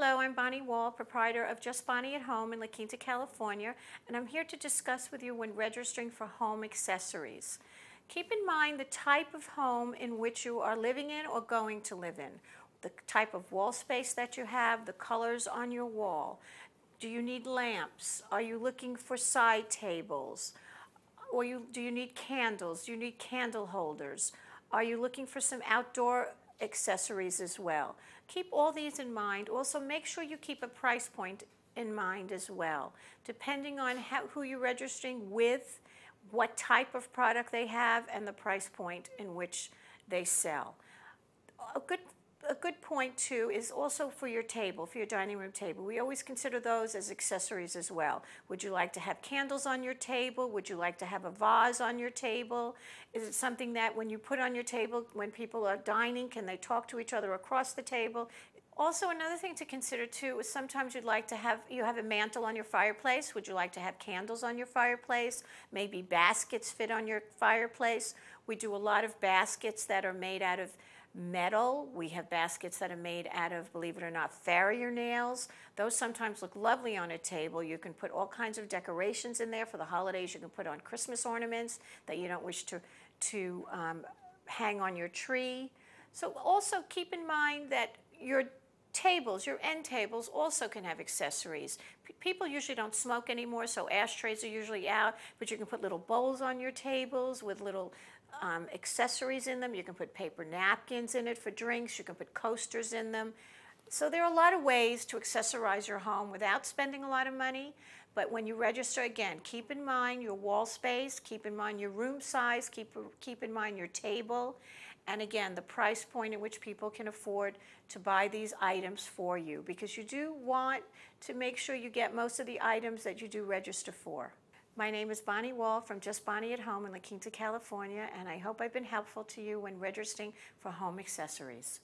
Hello, I'm Bonnie Wall, proprietor of Just Bonnie at Home in La Quinta, California, and I'm here to discuss with you when registering for home accessories. Keep in mind the type of home in which you are living in or going to live in, the type of wall space that you have, the colors on your wall. Do you need lamps? Are you looking for side tables? Or you, do you need candles? Do you need candle holders? Are you looking for some outdoor accessories as well. Keep all these in mind. Also, make sure you keep a price point in mind as well, depending on how, who you're registering with, what type of product they have, and the price point in which they sell. A good a good point too is also for your table, for your dining room table. We always consider those as accessories as well. Would you like to have candles on your table? Would you like to have a vase on your table? Is it something that when you put on your table, when people are dining, can they talk to each other across the table? Also, another thing to consider too is sometimes you'd like to have you have a mantle on your fireplace. Would you like to have candles on your fireplace? Maybe baskets fit on your fireplace. We do a lot of baskets that are made out of metal. We have baskets that are made out of, believe it or not, farrier nails. Those sometimes look lovely on a table. You can put all kinds of decorations in there for the holidays. You can put on Christmas ornaments that you don't wish to, to um, hang on your tree. So also keep in mind that your tables, your end tables also can have accessories. P people usually don't smoke anymore, so ashtrays are usually out, but you can put little bowls on your tables with little um, accessories in them. You can put paper napkins in it for drinks. You can put coasters in them. So there are a lot of ways to accessorize your home without spending a lot of money. But when you register, again, keep in mind your wall space, keep in mind your room size, keep, keep in mind your table and again, the price point at which people can afford to buy these items for you because you do want to make sure you get most of the items that you do register for. My name is Bonnie Wall from Just Bonnie at Home in La Quinta, California, and I hope I've been helpful to you when registering for home accessories.